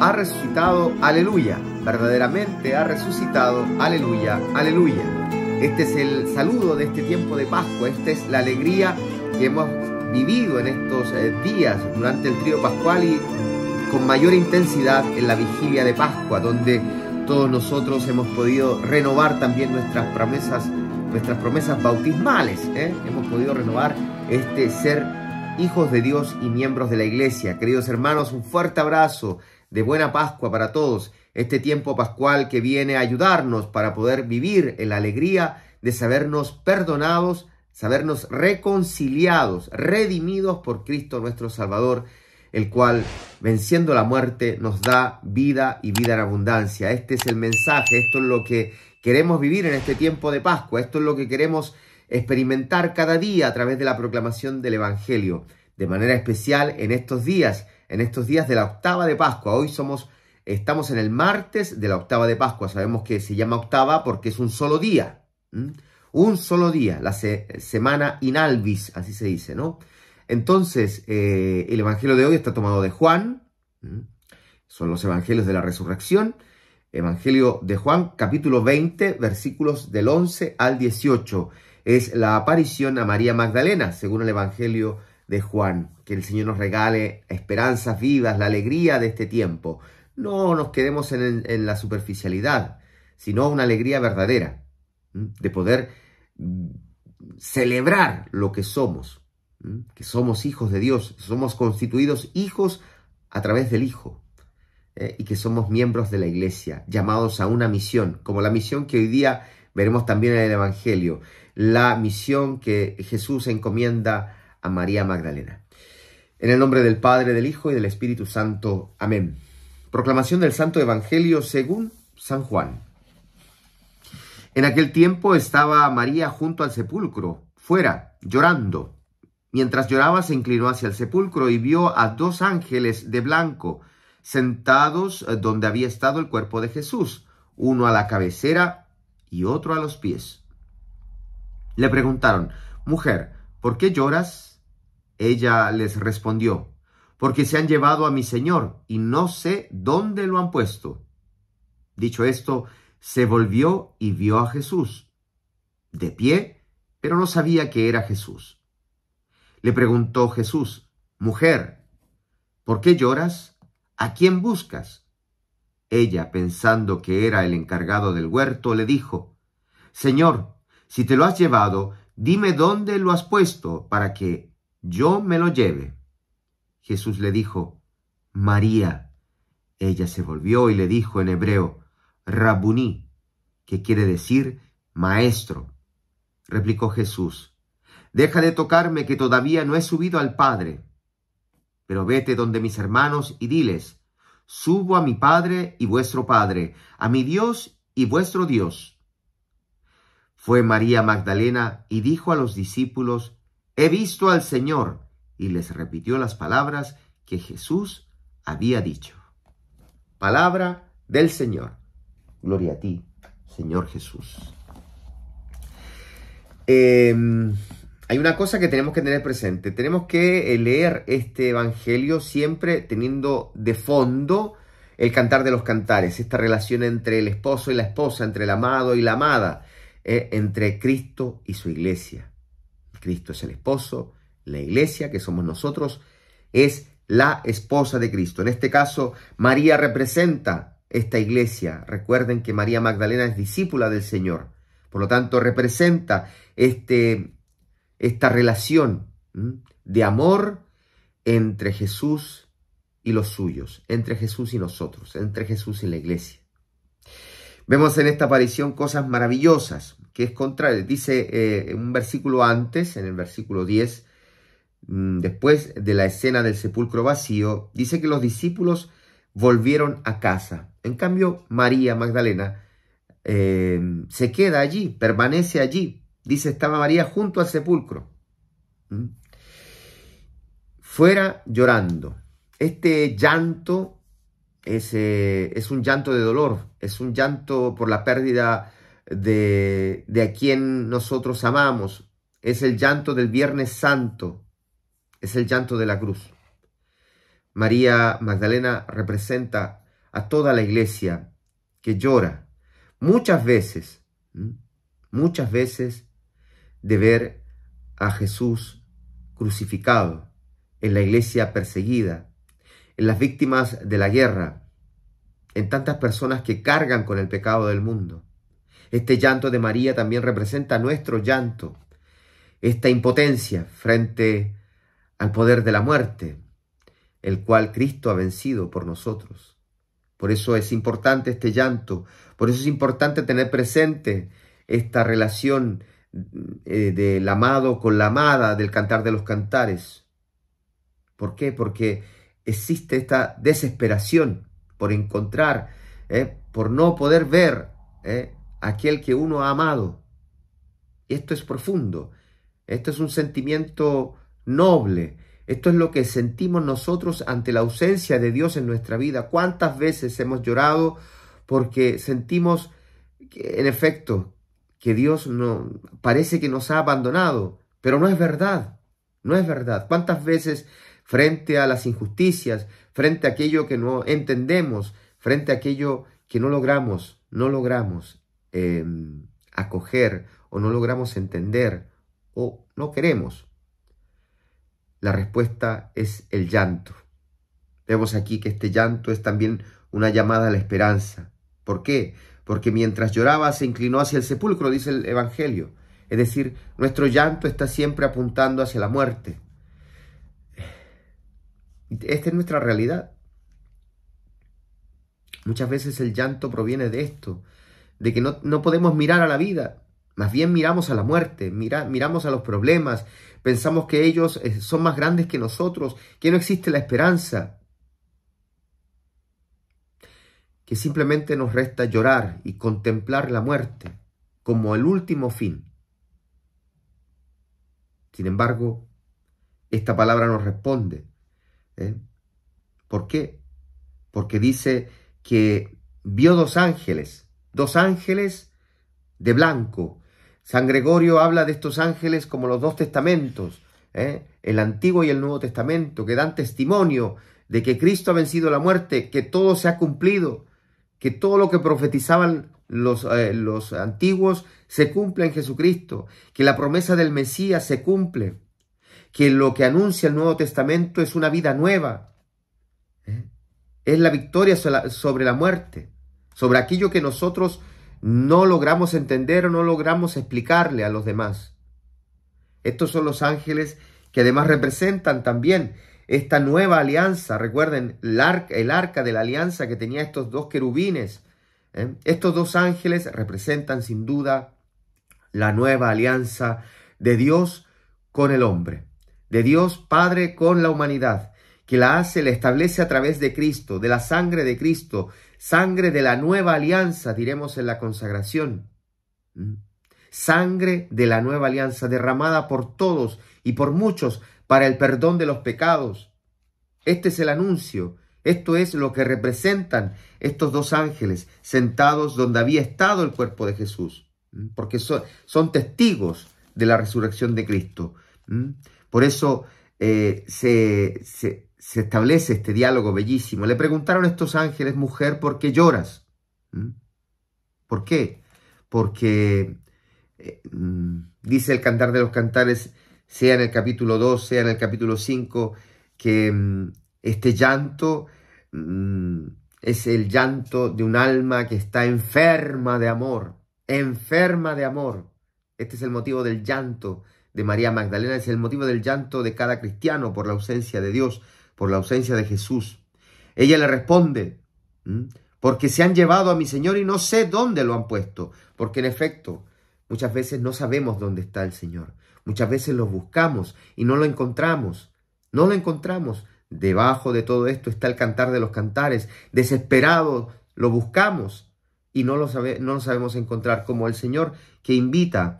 ha resucitado, aleluya. Verdaderamente ha resucitado, aleluya, aleluya. Este es el saludo de este tiempo de Pascua, esta es la alegría que hemos vivido en estos eh, días durante el trío pascual y con mayor intensidad en la vigilia de Pascua, donde todos nosotros hemos podido renovar también nuestras promesas, nuestras promesas bautismales. ¿eh? Hemos podido renovar este ser hijos de Dios y miembros de la iglesia. Queridos hermanos, un fuerte abrazo de buena Pascua para todos, este tiempo pascual que viene a ayudarnos para poder vivir en la alegría de sabernos perdonados, sabernos reconciliados, redimidos por Cristo nuestro Salvador, el cual, venciendo la muerte, nos da vida y vida en abundancia. Este es el mensaje, esto es lo que queremos vivir en este tiempo de Pascua, esto es lo que queremos experimentar cada día a través de la proclamación del Evangelio, de manera especial en estos días en estos días de la octava de Pascua. Hoy somos, estamos en el martes de la octava de Pascua. Sabemos que se llama octava porque es un solo día. Un solo día, la semana inalvis, así se dice, ¿no? Entonces, eh, el Evangelio de hoy está tomado de Juan. Son los Evangelios de la Resurrección. Evangelio de Juan, capítulo 20, versículos del 11 al 18. Es la aparición a María Magdalena, según el Evangelio de Juan. Que el Señor nos regale esperanzas vivas, la alegría de este tiempo. No nos quedemos en, la superficialidad, sino una alegría verdadera, de poder mm, celebrar lo que somos, que somos hijos de Dios, somos constituidos hijos a través del Hijo, ¿eh? y que somos miembros de la iglesia, llamados a una misión, como la misión que hoy día veremos también en el Evangelio, la misión que Jesús encomienda a María Magdalena. En el nombre del Padre, del Hijo y del Espíritu Santo. Amén. Proclamación del Santo Evangelio según San Juan. En aquel tiempo estaba María junto al sepulcro, fuera, llorando. Mientras lloraba se inclinó hacia el sepulcro y vio a dos ángeles de blanco sentados eh, donde había estado el cuerpo de Jesús, uno a la cabecera y otro a los pies. Le preguntaron, Mujer, ¿por qué lloras? Ella les respondió, porque se han llevado a mi señor y no sé dónde lo han puesto. Dicho esto, se volvió y vio a Jesús, de pie, pero no sabía que era Jesús. Le preguntó Jesús, Mujer, ¿por qué lloras? ¿A quién buscas? Ella, pensando que era el encargado del huerto, le dijo, Señor, si te lo has llevado, dime dónde lo has puesto para que yo me lo lleve. Jesús le dijo, María. Ella se volvió y le dijo en hebreo, Rabuní, que quiere decir maestro. Replicó Jesús, deja de tocarme que todavía no he subido al Padre. Pero vete donde mis hermanos y diles, subo a mi Padre y vuestro Padre, a mi Dios y vuestro Dios. Fue María Magdalena y dijo a los discípulos, he visto al Señor, y les repitió las palabras que Jesús había dicho. Palabra del Señor. Gloria a ti, Señor Jesús. Em, hay una cosa que tenemos que tener presente. Tenemos que eh, leer este Evangelio siempre teniendo de fondo el cantar de los cantares, esta relación entre el esposo y la esposa, entre el amado y la amada, eh, entre Cristo y su iglesia. Cristo es el esposo, la iglesia, que somos nosotros, es la esposa de Cristo. En este caso, María representa esta iglesia. Recuerden que María Magdalena es discípula del Señor. Por lo tanto, representa este, esta relación de amor entre Jesús y los suyos, entre Jesús y nosotros, entre Jesús y la iglesia. Vemos en esta aparición cosas maravillosas, que es contrario. Dice eh, un versículo antes, en el versículo 10, mm, después de la escena del sepulcro vacío, dice que los discípulos volvieron a casa. En cambio, María Magdalena eh, se queda allí, permanece allí. Dice, estaba María junto al sepulcro, ¿Mm? fuera llorando. Este llanto eh, es, un llanto de dolor, es un llanto por la pérdida de, de a quien nosotros amamos, es el llanto del Viernes Santo, es el llanto de la cruz. María Magdalena representa a toda la iglesia que llora muchas veces, muchas veces de ver a Jesús crucificado en la iglesia perseguida, en las víctimas de la guerra, en tantas personas que cargan con el pecado del mundo. Este llanto de María también representa nuestro llanto, esta impotencia frente al poder de la muerte, el cual Cristo ha vencido por nosotros. Por eso es importante este llanto, por eso es importante tener presente esta relación eh, del amado con la amada del cantar de los cantares. ¿Por qué? Porque existe esta desesperación por encontrar, ¿eh? por no poder ver eh, aquel que uno ha amado. Esto es profundo, esto es un sentimiento noble, esto es lo que sentimos nosotros ante la ausencia de Dios en nuestra vida. ¿Cuántas veces hemos llorado porque sentimos, en efecto, que Dios no, parece que nos ha abandonado? Pero no es verdad, no es verdad. ¿Cuántas veces frente a las injusticias, frente a aquello que no entendemos, frente a aquello que no logramos, no logramos em, acoger o no logramos entender o no queremos. La respuesta es el llanto. Vemos aquí que este llanto es también una llamada a la esperanza. ¿Por qué? Porque mientras lloraba se inclinó hacia el sepulcro, dice el Evangelio. Es decir, nuestro llanto está siempre apuntando hacia la muerte. Esta es nuestra realidad. Muchas veces el llanto proviene de esto, de que no, no podemos mirar a la vida, más bien miramos a la muerte, miramos a los problemas, pensamos que ellos eh, son más grandes que nosotros, que no existe la esperanza, que simplemente nos resta llorar y contemplar la muerte como el último fin. Sin embargo, esta palabra nos responde ¿eh? ¿Por qué? Porque dice que vio dos ángeles, dos ángeles de blanco. San Gregorio habla de estos ángeles como los dos testamentos, ¿eh? el Antiguo y el Nuevo Testamento, que dan testimonio de que Cristo ha vencido la muerte, que todo se ha cumplido, que todo lo que profetizaban los, eh, los antiguos se cumple en Jesucristo, que la promesa del Mesías se cumple que lo que anuncia el Nuevo Testamento es una vida nueva. ¿eh? Es la victoria sobre la muerte, sobre aquello que nosotros no logramos entender o no logramos explicarle a los demás. Estos son los ángeles que además representan también esta nueva alianza. Recuerden, el arca, de la alianza que tenía estos dos querubines. ¿eh? Estos dos ángeles representan sin duda la nueva alianza de Dios con el hombre de Dios Padre con la humanidad, que la hace, la establece a través de Cristo, de la sangre de Cristo, sangre de la nueva alianza, diremos en la consagración. ¿Mm? Sangre de la nueva alianza derramada por todos y por muchos para el perdón de los pecados. Este es el anuncio, esto es lo que representan estos dos ángeles sentados donde había estado el cuerpo de Jesús, porque son, son testigos de la resurrección de Cristo. Por eso eh, se, establece este diálogo bellísimo. Le preguntaron estos ángeles, mujer, ¿por qué lloras? ¿Mm? ¿Por qué? Porque eh, mm, dice el Cantar de los Cantares, sea en el capítulo 2, sea en el capítulo 5, que mm, este llanto es el llanto de un alma que está enferma de amor, enferma de amor. Este es el motivo del llanto de María Magdalena es el motivo del llanto de cada cristiano por la ausencia de Dios, por la ausencia de Jesús. Ella le responde, porque se han llevado a mi Señor y no sé dónde lo han puesto, porque en efecto, muchas veces no sabemos dónde está el Señor, muchas veces lo buscamos y no lo encontramos, no lo encontramos. Debajo de todo esto está el cantar de los cantares, desesperados lo buscamos y no lo, sabemos encontrar, como el Señor que invita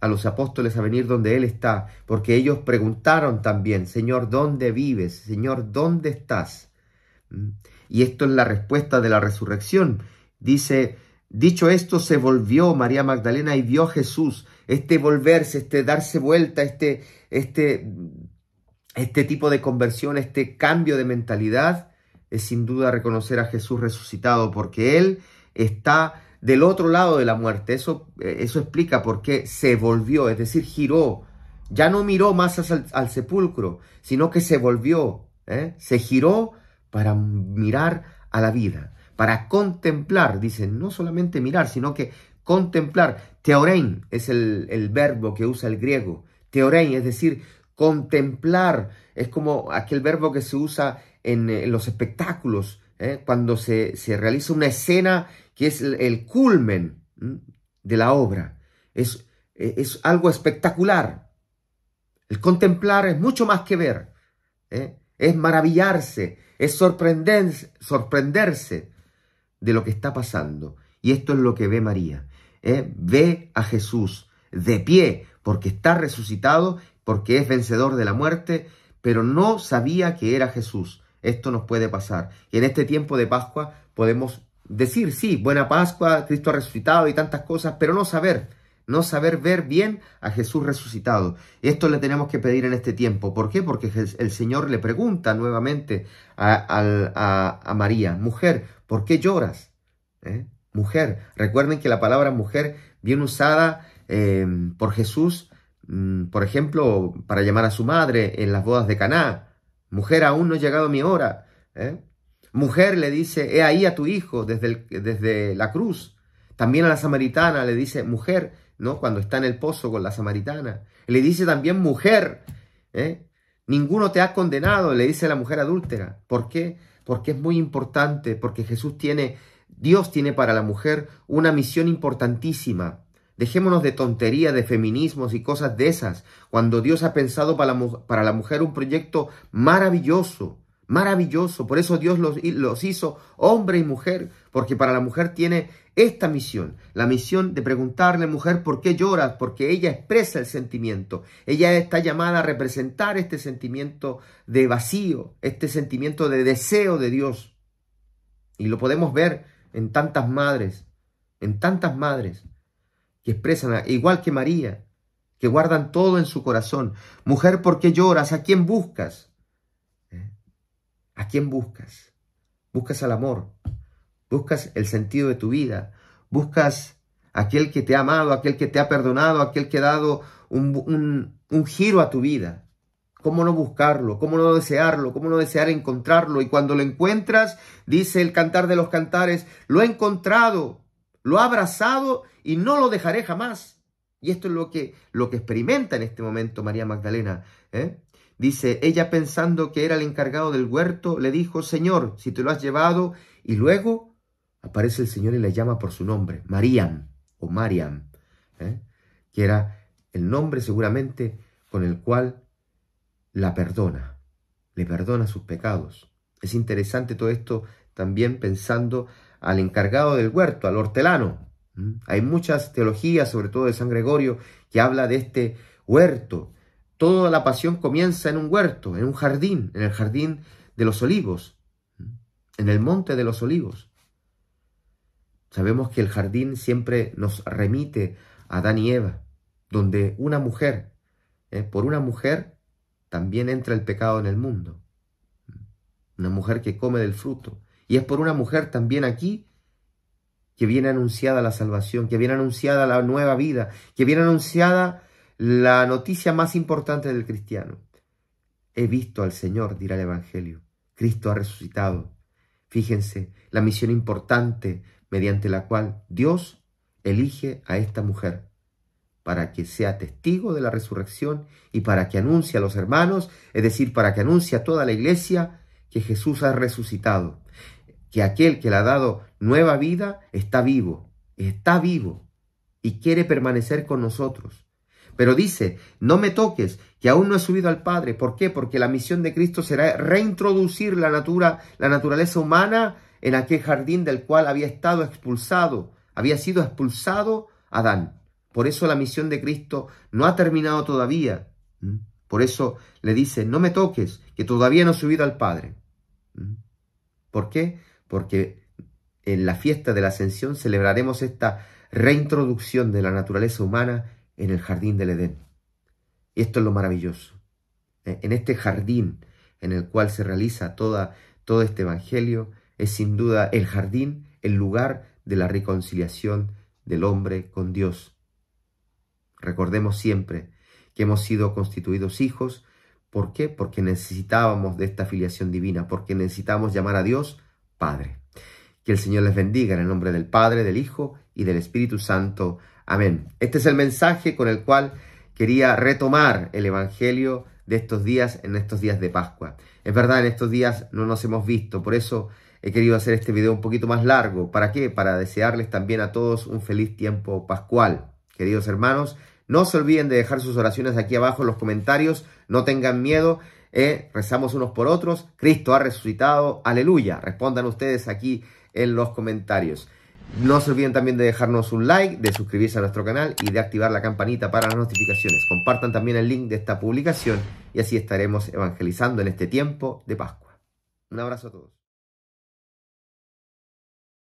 a los apóstoles a venir donde Él está, porque ellos preguntaron también, Señor, ¿dónde vives? Señor, ¿dónde estás? Y esto es la respuesta de la resurrección. Dice, dicho esto, se volvió María Magdalena y vio a Jesús, este volverse, este darse vuelta, este, este, este tipo de conversión, este cambio de mentalidad, es sin duda reconocer a Jesús resucitado, porque Él está del otro lado de la muerte. Eso, eh, eso explica por qué se volvió, es decir, giró. Ya no miró más al, sepulcro, sino que se volvió, ¿eh? se giró para mirar a la vida, para contemplar, dicen, no solamente mirar, sino que contemplar. Teorein es el, verbo que usa el griego. Teorein, es decir, contemplar. Es como aquel verbo que se usa en eh, los espectáculos, ¿eh? cuando se, realiza una escena que es el, culmen de la obra. Es, e, es, algo espectacular. El contemplar es mucho más que ver. ¿eh? Es maravillarse, es sorprenderse, sorprenderse de lo que está pasando. Y esto es lo que ve María. ¿eh? Ve a Jesús de pie, porque está resucitado, porque es vencedor de la muerte, pero no sabía que era Jesús. Esto nos puede pasar. Y en este tiempo de Pascua podemos decir, sí, buena Pascua, Cristo ha resucitado y tantas cosas, pero no saber, no saber ver bien a Jesús resucitado. Esto le tenemos que pedir en este tiempo. ¿Por qué? Porque el Señor le pregunta nuevamente a, María, mujer, ¿por qué lloras? ¿Eh? Mujer, recuerden que la palabra mujer, bien usada eh, por Jesús, mm, por ejemplo, para llamar a su madre en las bodas de Caná, Mujer, aún no ha llegado mi hora. ¿eh? Mujer le dice, he ahí a tu hijo desde, desde la cruz. También a la samaritana le dice, mujer, ¿no? Cuando está en el pozo con la samaritana. Le dice también, mujer, ¿eh? ninguno te ha condenado, le dice la mujer adúltera. ¿Por qué? Porque es muy importante, porque Jesús tiene, Dios tiene para la mujer una misión importantísima. Dejémonos de tontería, de feminismos y cosas de esas, cuando Dios ha pensado para la, mujer un proyecto maravilloso, maravilloso. Por eso Dios los, los hizo hombre y mujer, porque para la mujer tiene esta misión, la misión de preguntarle, mujer, ¿por qué lloras? Porque ella expresa el sentimiento. Ella está llamada a representar este sentimiento de vacío, este sentimiento de deseo de Dios. Y lo podemos ver en tantas madres, en tantas madres que expresan, igual que María, que guardan todo en su corazón. Mujer, ¿por qué lloras? ¿A quién buscas? ¿Eh? ¿A quién buscas? Buscas al amor, buscas el sentido de tu vida, buscas aquel que te ha amado, aquel que te ha perdonado, aquel que ha dado un, un giro a tu vida. ¿Cómo no buscarlo? ¿Cómo no desearlo? ¿Cómo no desear encontrarlo? Y cuando lo encuentras, dice el cantar de los cantares, lo he encontrado, lo ha abrazado y no lo dejaré jamás. Y esto es lo que, lo que experimenta en este momento María Magdalena. ¿eh? Dice, ella pensando que era el encargado del huerto, le dijo, Señor, si te lo has llevado. Y luego aparece el Señor y la llama por su nombre, Mariam o Mariam, ¿eh? que era el nombre seguramente con el cual la perdona, le perdona sus pecados. Es interesante todo esto también pensando al encargado del huerto, al hortelano. ¿Mm? Hay muchas teologías, sobre todo de San Gregorio, que habla de este huerto. Toda la pasión comienza en un huerto, en un jardín, en el jardín de los olivos, ¿Mm? en el monte de los olivos. Sabemos que el jardín siempre nos remite a Adán y Eva, donde una mujer, ¿eh? por una mujer, también entra el pecado en el mundo. ¿Mm? Una mujer que come del fruto. Y es por una mujer también aquí que viene anunciada la salvación, que viene anunciada la nueva vida, que viene anunciada la noticia más importante del cristiano. He visto al Señor, dirá el Evangelio. Cristo ha resucitado. Fíjense, la misión importante mediante la cual Dios elige a esta mujer para que sea testigo de la resurrección y para que anuncie a los hermanos, es decir, para que anuncie a toda la iglesia que Jesús ha resucitado que aquel que le ha dado nueva vida está vivo, está vivo y quiere permanecer con nosotros. Pero dice, no me toques, que aún no he subido al Padre. ¿Por qué? Porque la misión de Cristo será reintroducir la, natura, la naturaleza humana en aquel jardín del cual había estado expulsado, había sido expulsado Adán. Por eso la misión de Cristo no ha terminado todavía. ¿Mm? Por eso le dice, no me toques, que todavía no he subido al Padre. ¿Mm? ¿Por qué? porque en la fiesta de la ascensión celebraremos esta reintroducción de la naturaleza humana en el jardín del Edén. Y esto es lo maravilloso. ¿eh? En este jardín en el cual se realiza todo este Evangelio, es sin duda el jardín, el lugar de la reconciliación del hombre con Dios. Recordemos siempre que hemos sido constituidos hijos. ¿Por qué? Porque necesitábamos de esta filiación divina, porque necesitamos llamar a Dios Padre. Que el Señor les bendiga en el nombre del Padre, del Hijo y del Espíritu Santo. Amén. Este es el mensaje con el cual quería retomar el Evangelio de estos días, en estos días de Pascua. Es verdad, en estos días no nos hemos visto, por eso he querido hacer este video un poquito más largo. ¿Para qué? Para desearles también a todos un feliz tiempo pascual. Queridos hermanos, no se olviden de dejar sus oraciones aquí abajo en los comentarios, no tengan miedo ¿eh? rezamos unos por otros, Cristo ha resucitado, aleluya, respondan ustedes aquí en los comentarios. No se olviden también de dejarnos un like, de suscribirse a nuestro canal y de activar la campanita para las notificaciones. Compartan también el link de esta publicación y así estaremos evangelizando en este tiempo de Pascua. Un abrazo a todos.